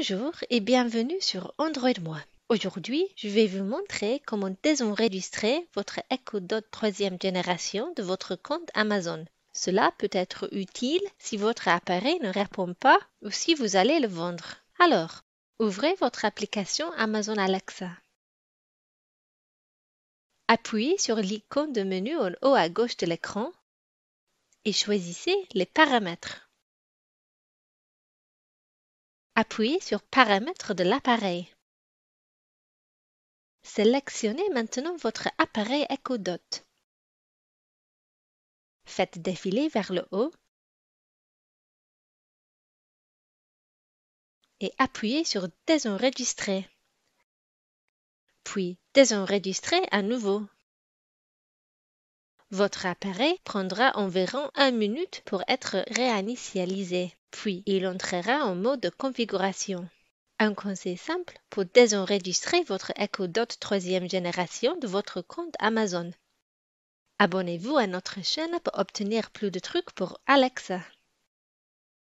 Bonjour et bienvenue sur Android Moi. Aujourd'hui, je vais vous montrer comment désenregistrer votre Echo Dot 3 génération de votre compte Amazon. Cela peut être utile si votre appareil ne répond pas ou si vous allez le vendre. Alors, ouvrez votre application Amazon Alexa. Appuyez sur l'icône de menu en haut à gauche de l'écran et choisissez les paramètres. Appuyez sur Paramètres de l'appareil. Sélectionnez maintenant votre appareil Dot. Faites défiler vers le haut et appuyez sur Désenregistrer. Puis Désenregistrer à nouveau. Votre appareil prendra environ 1 minute pour être réinitialisé, puis il entrera en mode configuration. Un conseil simple pour désenregistrer votre Echo Dot 3 génération de votre compte Amazon. Abonnez-vous à notre chaîne pour obtenir plus de trucs pour Alexa.